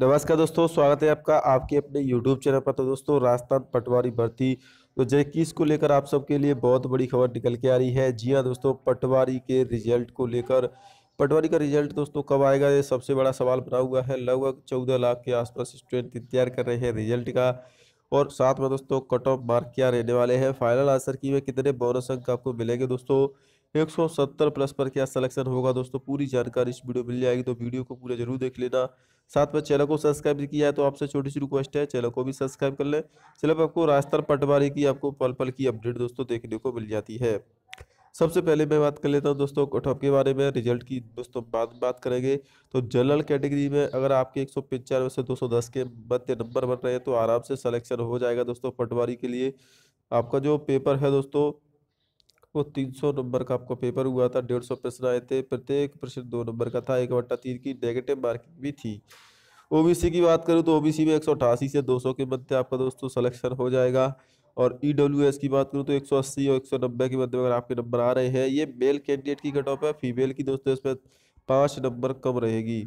नमस्कार दोस्तों स्वागत है आपका आपके अपने YouTube चैनल पर तो दोस्तों राजस्थान पटवारी भर्ती तो किस को लेकर आप सबके लिए बहुत बड़ी खबर निकल के आ रही है जी हाँ दोस्तों पटवारी के रिजल्ट को लेकर पटवारी का रिजल्ट दोस्तों कब आएगा ये सबसे बड़ा सवाल बना हुआ है लगभग चौदह लाख के आसपास स्टूडेंट इंतजार कर रहे हैं रिजल्ट का और साथ में दोस्तों कट ऑफ मार्क क्या रहने वाले हैं फाइनल आंसर की में कितने बोनस अंक आपको मिलेंगे दोस्तों 170 प्लस पर क्या सिलेक्शन होगा दोस्तों पूरी जानकारी इस वीडियो मिल जाएगी तो वीडियो को पूरा जरूर देख लेना साथ में चैनल को सब्सक्राइब भी किया है तो आपसे छोटी सी रिक्वेस्ट है चैनल को भी सब्सक्राइब कर लें चलो आपको राजस्थान पटवारी की आपको पल पल की अपडेट दोस्तों देखने को मिल जाती है सबसे पहले मैं बात कर लेता हूँ दोस्तों कटऑफ के बारे में रिजल्ट की दोस्तों बात बात करेंगे तो जनरल कैटेगरी में अगर आपके एक सौ से दो सौ दस के मध्य नंबर बन रहे हैं तो आराम से सलेक्शन हो जाएगा दोस्तों पटवारी के लिए आपका जो पेपर है दोस्तों वो तीन सौ नंबर का आपको पेपर हुआ था डेढ़ सौ प्रश्न आए थे प्रत्येक प्रश्न दो नंबर का था एक बट्टा तीन की नेगेटिव मार्किंग भी थी ओबीसी की बात करूँ तो ओबीसी में एक सौ अठासी से दो सौ के मध्य आपका दोस्तों सलेक्शन हो जाएगा और ई e की बात करूँ तो 180 और नब्बे के मध्य अगर आपके नंबर आ रहे हैं ये मेल कैंडिडेट की कट ऑफ है फीमेल की दोस्तों इसमें पाँच नंबर कम रहेगी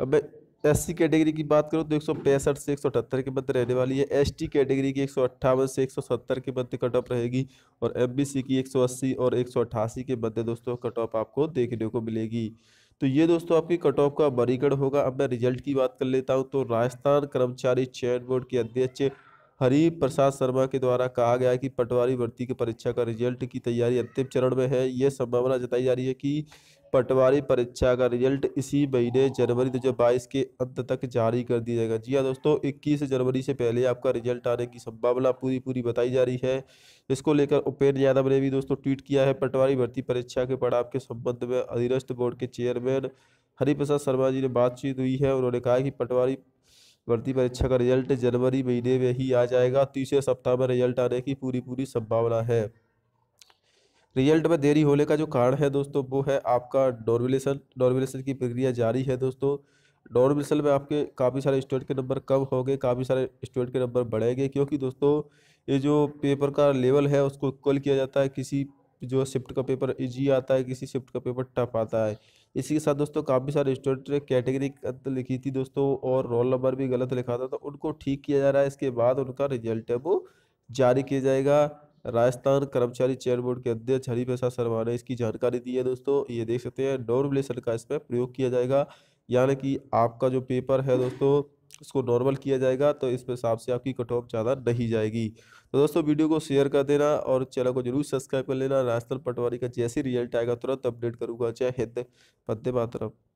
अब मैं एससी कैटेगरी की बात करो तो एक से एक के मध्य रहने वाली है एसटी कैटेगरी की एक से एक के मध्य कट ऑफ रहेगी और एमबीसी की 180 और एक के मध्य दोस्तों कट ऑफ आपको देखने को मिलेगी तो ये दोस्तों आपकी कट ऑफ का बरीगढ़ होगा अब मैं रिजल्ट की बात कर लेता हूँ तो राजस्थान कर्मचारी चयन बोर्ड के अध्यक्ष हरि प्रसाद शर्मा के द्वारा कहा गया कि पटवारी भर्ती की परीक्षा का रिजल्ट की तैयारी अंतिम चरण में है यह संभावना जताई जा रही है कि पटवारी परीक्षा का रिजल्ट इसी महीने जनवरी बाईस के अंत तक जारी कर दिया जाएगा जी हाँ दोस्तों 21 जनवरी से पहले आपका रिजल्ट आने की संभावना पूरी पूरी बताई जा रही है इसको लेकर उपेंद्र यादव ने भी दोस्तों ट्वीट किया है पटवारी भर्ती परीक्षा के पड़ाव के संबंध में अधीनस्थ बोर्ड के चेयरमैन हरिप्रसाद शर्मा जी ने बातचीत हुई है उन्होंने कहा कि पटवारी भर्ती परीक्षा का रिजल्ट जनवरी महीने में ही आ जाएगा तीसरे सप्ताह में रिजल्ट आने की पूरी पूरी संभावना है रिजल्ट में देरी होने का जो कारण है दोस्तों वो है आपका नॉर्मिलेशन नॉर्मिलेशन की प्रक्रिया जारी है दोस्तों नॉर्मिलेशन में आपके काफ़ी सारे स्टूडेंट के नंबर कम होंगे काफ़ी सारे स्टूडेंट के नंबर बढ़ेंगे क्योंकि दोस्तों ये जो पेपर का लेवल है उसको इक्वल किया जाता है किसी जो शिफ्ट का पेपर इजी आता है किसी शिफ्ट का पेपर टफ आता है इसी के साथ दोस्तों काफ़ी सारे स्टूडेंट कैटेगरी लिखी थी दोस्तों और रोल नंबर भी गलत लिखा था तो उनको ठीक किया जा रहा है इसके बाद उनका रिजल्ट है वो जारी किया जाएगा राजस्थान कर्मचारी चयन बोर्ड के अध्यक्ष हरिप्रसाद शर्मा ने इसकी जानकारी दी है दोस्तों ये देख सकते हैं नॉर्मलेशन का इसमें प्रयोग किया जाएगा यानी कि आपका जो पेपर है दोस्तों इसको नॉर्मल किया जाएगा तो इस हिसाब से आपकी कट ऑफ ज़्यादा नहीं जाएगी तो दोस्तों वीडियो को शेयर कर देना और चैनल को जरूर सब्सक्राइब कर लेना राजस्थान पटवारी का जैसे रिजल्ट आएगा तुरंत अपडेट करूँगा जय हिंद वंदे मातरम